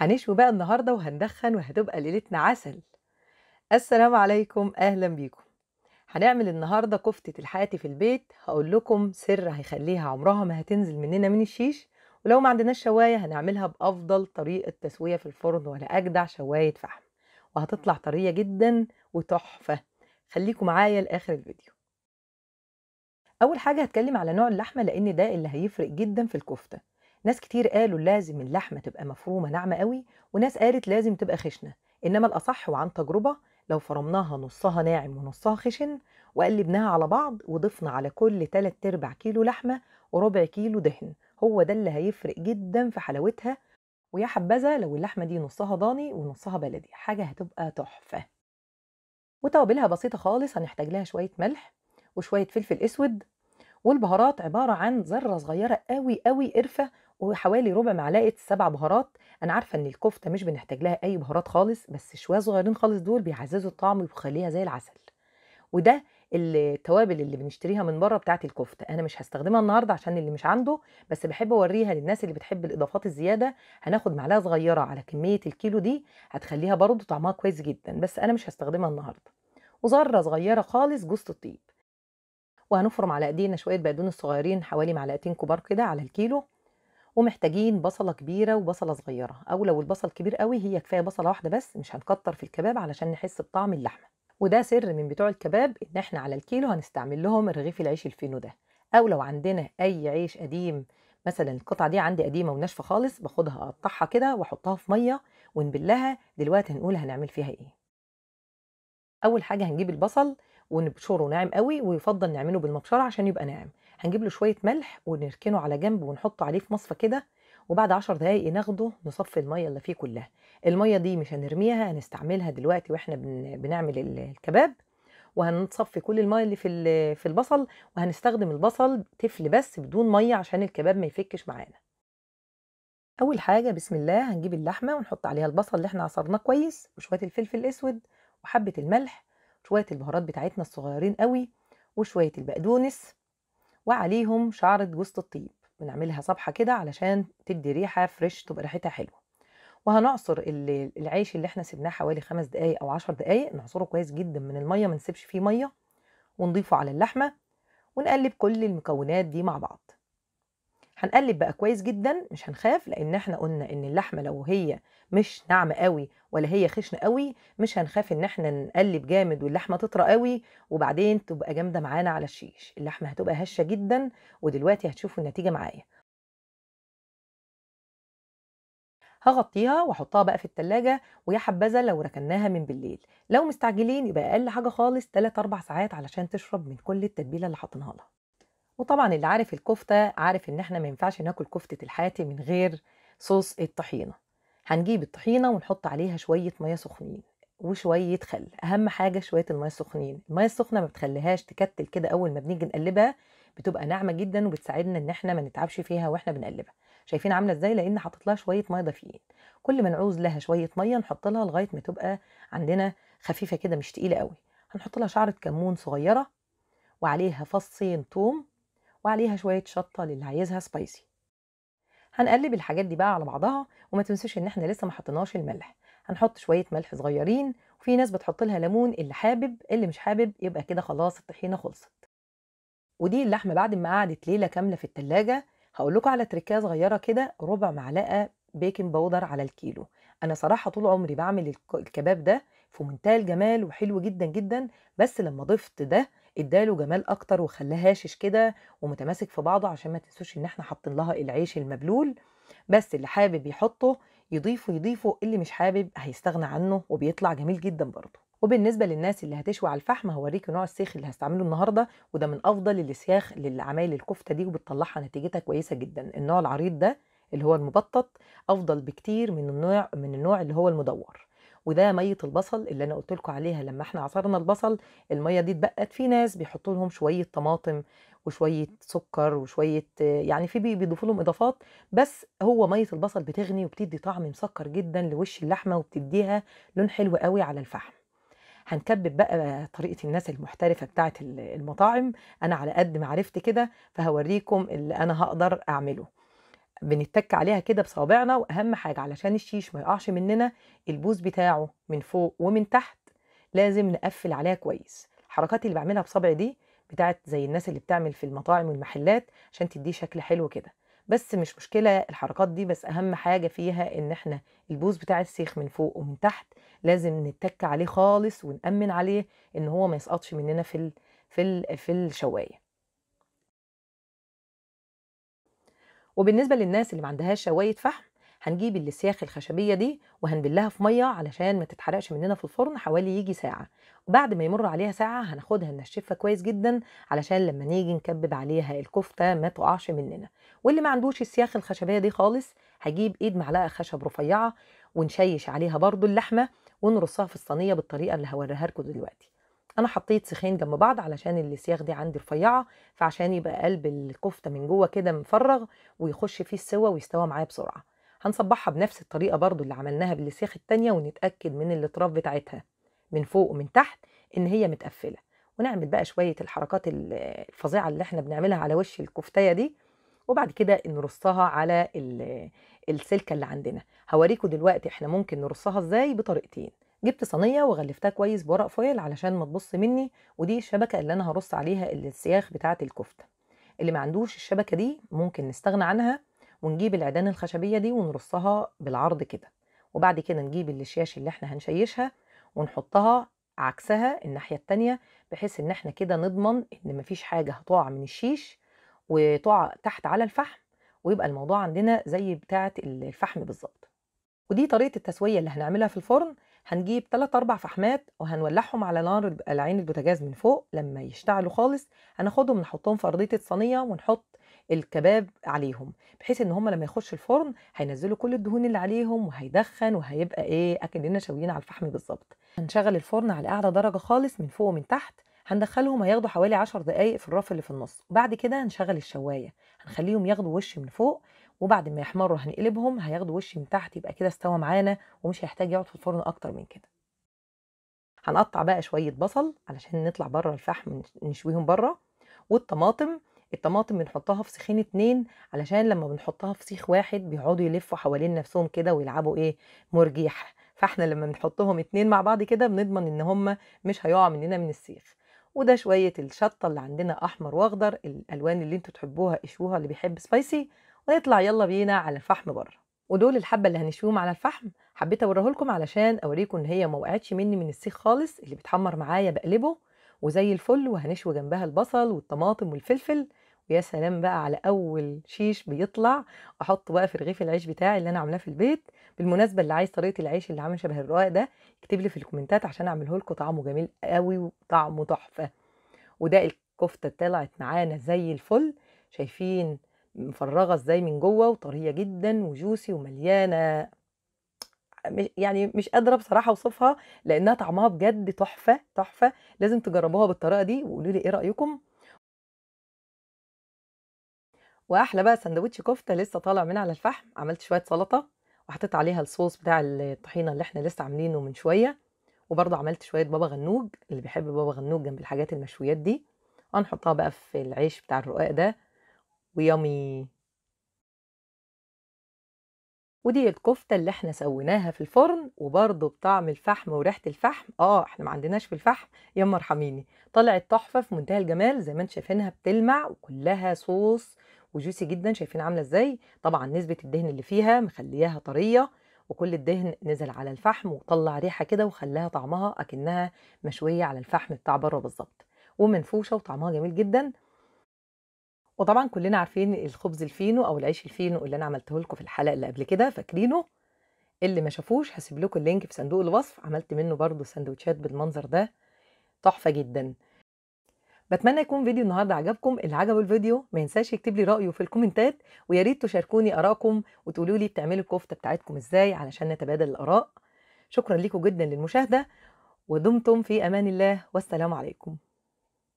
هنشوي بقى النهاردة وهندخن وهتبقى ليلتنا عسل السلام عليكم أهلا بيكم هنعمل النهاردة كفتة الحياتي في البيت هقول لكم سر هيخليها عمرها ما هتنزل مننا من الشيش ولو ما عندناش شواية هنعملها بأفضل طريقة تسوية في الفرن ولا أجدع شواية فحم وهتطلع طرية جدا وتحفة خليكم معايا لآخر الفيديو أول حاجة هتكلم على نوع اللحمة لأن ده اللي هيفرق جدا في الكفتة ناس كتير قالوا لازم اللحمة تبقى مفرومة ناعمة قوي وناس قالت لازم تبقى خشنة إنما الأصح وعن تجربة لو فرمناها نصها ناعم ونصها خشن وقلبناها على بعض وضفنا على كل 3 أرباع كيلو لحمة وربع كيلو دهن هو ده اللي هيفرق جدا في حلاوتها ويا حبذا لو اللحمة دي نصها ضاني ونصها بلدي حاجة هتبقى تحفة وتوابلها بسيطة خالص هنحتاج لها شوية ملح وشوية فلفل أسود والبهارات عبارة عن ذرة صغيرة قوي قوي قرفة وحوالي ربع معلقه سبع بهارات انا عارفه ان الكفته مش بنحتاج لها اي بهارات خالص بس شويه صغيرين خالص دول بيعززوا الطعم وبيخليها زي العسل وده التوابل اللي بنشتريها من بره بتاعه الكفته انا مش هستخدمها النهارده عشان اللي مش عنده بس بحب اوريها للناس اللي بتحب الاضافات الزياده هناخد معلقه صغيره على كميه الكيلو دي هتخليها برضه طعمها كويس جدا بس انا مش هستخدمها النهارده وذره صغيره خالص جوز الطيب وهنفرم على ايدينا شويه بقدونس صغيرين حوالي معلقتين كبار كده على الكيلو ومحتاجين بصله كبيره وبصله صغيره او لو البصل كبير قوي هي كفايه بصله واحده بس مش هنكتر في الكباب علشان نحس بطعم اللحمه وده سر من بتوع الكباب ان احنا على الكيلو هنستعمل لهم رغيف العيش الفينو ده او لو عندنا اي عيش قديم مثلا القطعه دي عندي قديمه وناشفه خالص باخدها اقطعها كده واحطها في ميه ونبلها دلوقتي هنقول هنعمل فيها ايه اول حاجه هنجيب البصل ونبشره ناعم قوي ويفضل نعمله بالمبشره عشان يبقى ناعم هنجيب له شويه ملح ونركنه على جنب ونحطه عليه في مصفى كده وبعد 10 دقايق ناخده نصفي الميه اللي فيه كلها الميه دي مش هنرميها هنستعملها دلوقتي واحنا بنعمل الكباب وهنصفي كل الميه اللي في في البصل وهنستخدم البصل تفل بس بدون ميه عشان الكباب ما يفكش معانا اول حاجه بسم الله هنجيب اللحمه ونحط عليها البصل اللي احنا عصرناه كويس وشويه الفلفل الاسود وحبه الملح شويه البهارات بتاعتنا الصغيرين قوي وشويه البقدونس وعليهم شعره جوز الطيب بنعملها صبحه كده علشان تدي ريحه فريش تبقى ريحتها حلوه وهنعصر العيش اللي احنا سبناه حوالي خمس دقايق او عشر دقايق نعصره كويس جدا من الميه ما نسيبش فيه ميه ونضيفه على اللحمه ونقلب كل المكونات دي مع بعض هنقلب بقى كويس جدا مش هنخاف لان احنا قلنا ان اللحمه لو هي مش ناعمه قوي ولا هي خشنه قوي مش هنخاف ان احنا نقلب جامد واللحمه تطرى قوي وبعدين تبقى جامده معانا على الشيش اللحمه هتبقى هشه جدا ودلوقتي هتشوفوا النتيجه معايا هغطيها واحطها بقى في التلاجة ويا حبذا لو ركناها من بالليل لو مستعجلين يبقى اقل حاجه خالص 3 4 ساعات علشان تشرب من كل التتبيله اللي حاطينها لها وطبعا اللي عارف الكفته عارف ان احنا ما ينفعش ناكل كفته الحاتي من غير صوص الطحينه هنجيب الطحينه ونحط عليها شويه ميه سخنين وشويه خل اهم حاجه شويه الميه السخنين الميه السخنه ما بتخليهاش تكتل كده اول ما بنيجي نقلبها بتبقى ناعمه جدا وبتساعدنا ان احنا ما نتعبش فيها واحنا بنقلبها شايفين عامله ازاي لان حاطط لها شويه ميه دافيين كل ما نعوز لها شويه ميه نحط لها لغايه ما تبقى عندنا خفيفه كده مش تقيله قوي هنحط لها شعره كمون صغيره وعليها فصين ثوم وعليها شوية شطة للي عايزها سبايسي هنقلب الحاجات دي بقى على بعضها وما تنسوش ان احنا لسه ما حطيناش الملح هنحط شوية ملح صغيرين وفي ناس بتحط لها ليمون اللي حابب اللي مش حابب يبقى كده خلاص الطحينة خلصت ودي اللحمة بعد ما قعدت ليلة كاملة في التلاجة هقول لكم على تركاية صغيرة كده ربع معلقة بيكنج باودر على الكيلو انا صراحة طول عمري بعمل الكباب ده في منتهى الجمال وحلو جدا جدا بس لما ضفت ده اداله جمال اكتر وخلاه هاشش كده ومتماسك في بعضه عشان ما تنسوش ان احنا حاطين لها العيش المبلول بس اللي حابب يحطه يضيفه يضيفه اللي مش حابب هيستغنى عنه وبيطلع جميل جدا برضه وبالنسبه للناس اللي هتشوي على الفحم هوريك نوع السيخ اللي هستعمله النهارده وده من افضل السياخ للعمايل الكفته دي وبتطلعها نتيجتها كويسه جدا النوع العريض ده اللي هو المبطط افضل بكتير من النوع من النوع اللي هو المدور وده ميه البصل اللي انا قلت لكم عليها لما احنا عصرنا البصل الميه دي اتبقت في ناس بيحطوا لهم شويه طماطم وشويه سكر وشويه يعني في بيضيفوا لهم اضافات بس هو ميه البصل بتغني وبتدي طعم مسكر جدا لوش اللحمه وبتديها لون حلو قوي على الفحم هنكبب بقى طريقه الناس المحترفه بتاعه المطاعم انا على قد ما عرفت كده فهوريكم اللي انا هقدر اعمله بنتك عليها كده بصوابعنا واهم حاجه علشان الشيش ما يقعش مننا البوز بتاعه من فوق ومن تحت لازم نقفل عليها كويس الحركات اللي بعملها بصبعي دي بتاعت زي الناس اللي بتعمل في المطاعم والمحلات عشان تديه شكل حلو كده بس مش مشكله الحركات دي بس اهم حاجه فيها ان احنا البوز بتاع السيخ من فوق ومن تحت لازم نتك عليه خالص ونامن عليه ان هو ما يسقطش مننا في الـ في الـ في الشوايه وبالنسبه للناس اللي ما عندهاش شوايه فحم هنجيب السياخ الخشبيه دي وهنبلها في ميه علشان ما تتحرقش مننا في الفرن حوالي يجي ساعه وبعد ما يمر عليها ساعه هناخدها ننشفها كويس جدا علشان لما نيجي نكبب عليها الكفته ما تقعش مننا واللي ما عندوش السياخ الخشبيه دي خالص هجيب ايد معلقه خشب رفيعه ونشيش عليها برضو اللحمه ونرصها في الصينيه بالطريقه اللي هوريها لكم دلوقتي انا حطيت سيخين جنب بعض علشان السياخ دي عندي رفيعه فعشان يبقى قلب الكفته من جوه كده مفرغ ويخش فيه السوا ويستوى معايا بسرعه هنصبحها بنفس الطريقه برضو اللي عملناها بالسياخ التانية ونتاكد من الاطراف بتاعتها من فوق ومن تحت ان هي متقفله ونعمل بقى شويه الحركات الفظيعه اللي احنا بنعملها على وش الكفتايه دي وبعد كده نرصها على السلكه اللي عندنا هوريكم دلوقتي احنا ممكن نرصها ازاي بطريقتين جبت صينيه وغلفتها كويس بورق فويل علشان ما تبص مني ودي الشبكه اللي انا هرص عليها السياخ بتاعه الكفته اللي ما عندوش الشبكه دي ممكن نستغنى عنها ونجيب العيدان الخشبيه دي ونرصها بالعرض كده وبعد كده نجيب الشياش اللي احنا هنشيشها ونحطها عكسها الناحيه التانيه بحيث ان احنا كده نضمن ان مفيش حاجه هتقع من الشيش وتقع تحت على الفحم ويبقى الموضوع عندنا زي بتاعه الفحم بالظبط ودي طريقه التسويه اللي هنعملها في الفرن هنجيب 3 4 فحمات وهنولعهم على نار العين البوتاجاز من فوق لما يشتعلوا خالص هناخدهم نحطهم في ارضيه الصينيه ونحط الكباب عليهم بحيث ان هم لما يخش الفرن هينزلوا كل الدهون اللي عليهم وهيدخن وهيبقى ايه اكننا شاويين على الفحم بالظبط هنشغل الفرن على اعلى درجه خالص من فوق ومن تحت هندخلهم هياخدوا حوالي 10 دقايق في الرف اللي في النص وبعد كده هنشغل الشوايه هنخليهم ياخدوا وش من فوق وبعد ما يحمروا هنقلبهم هياخدوا وش من تحت يبقى كده استوى معانا ومش هيحتاج يقعد في الفرن اكتر من كده هنقطع بقى شويه بصل علشان نطلع بره الفحم نشويهم بره والطماطم الطماطم بنحطها في سيخين اتنين علشان لما بنحطها في سيخ واحد بيقعدوا يلفوا حوالين نفسهم كده ويلعبوا ايه مرجيح فاحنا لما بنحطهم اتنين مع بعض كده بنضمن ان هما مش هيقعوا مننا من السيخ وده شويه الشطه اللي عندنا احمر واخضر الالوان اللي انتوا تحبوها اشوها اللي بيحب سبايسي ونطلع يلا بينا على الفحم بره ودول الحبه اللي هنشويهم على الفحم حبيت اوريه لكم علشان اوريكم ان هي ما وقعتش مني من السيخ خالص اللي بيتحمر معايا بقلبه وزي الفل وهنشوي جنبها البصل والطماطم والفلفل ويا سلام بقى على اول شيش بيطلع احطه بقى في رغيف العيش بتاعي اللي انا عاملاه في البيت بالمناسبه اللي عايز طريقه العيش اللي عامل شبه الرواق ده اكتب لي في الكومنتات عشان اعمله لكم طعمه جميل قوي وطعمه تحفه وده الكفته طلعت معانا زي الفل شايفين مفرغه ازاي من جوه وطريه جدا وجوسي ومليانه يعني مش قادره بصراحه اوصفها لانها طعمها بجد تحفه تحفه لازم تجربوها بالطريقه دي وقولوا لي ايه رايكم واحلى بقى سندوتش كفته لسه طالع من على الفحم عملت شويه سلطه وحطيت عليها الصوص بتاع الطحينه اللي احنا لسه عاملينه من شويه وبرضه عملت شويه بابا غنوج اللي بيحب بابا غنوج جنب الحاجات المشويات دي هنحطها بقى في العيش بتاع الرقاق ده ويامي ودي الكفتة اللي احنا سويناها في الفرن وبرضه بطعم الفحم وريحة الفحم اه احنا ما عندناش في الفحم ياما ارحميني طلعت تحفة في منتهى الجمال زي ما انتم شايفينها بتلمع وكلها صوص وجوسي جدا شايفين عاملة ازاي طبعا نسبة الدهن اللي فيها مخلياها طرية وكل الدهن نزل على الفحم وطلع ريحة كده وخلاها طعمها أكنها مشوية على الفحم بتاع بره بالظبط ومنفوشة وطعمها جميل جدا وطبعا كلنا عارفين الخبز الفينو او العيش الفينو اللي انا عملته لكم في الحلقه اللي قبل كده فاكرينه اللي ما شافوش هسيب لكم اللينك في صندوق الوصف عملت منه برضو سندوتشات بالمنظر ده تحفه جدا بتمنى يكون فيديو النهارده عجبكم اللي عجبه الفيديو ما ينساش يكتب لي رايه في الكومنتات ويا ريت تشاركوني ارائكم وتقولوا لي بتعملوا الكفته بتاعتكم ازاي علشان نتبادل الاراء شكرا لكم جدا للمشاهده ودمتم في امان الله والسلام عليكم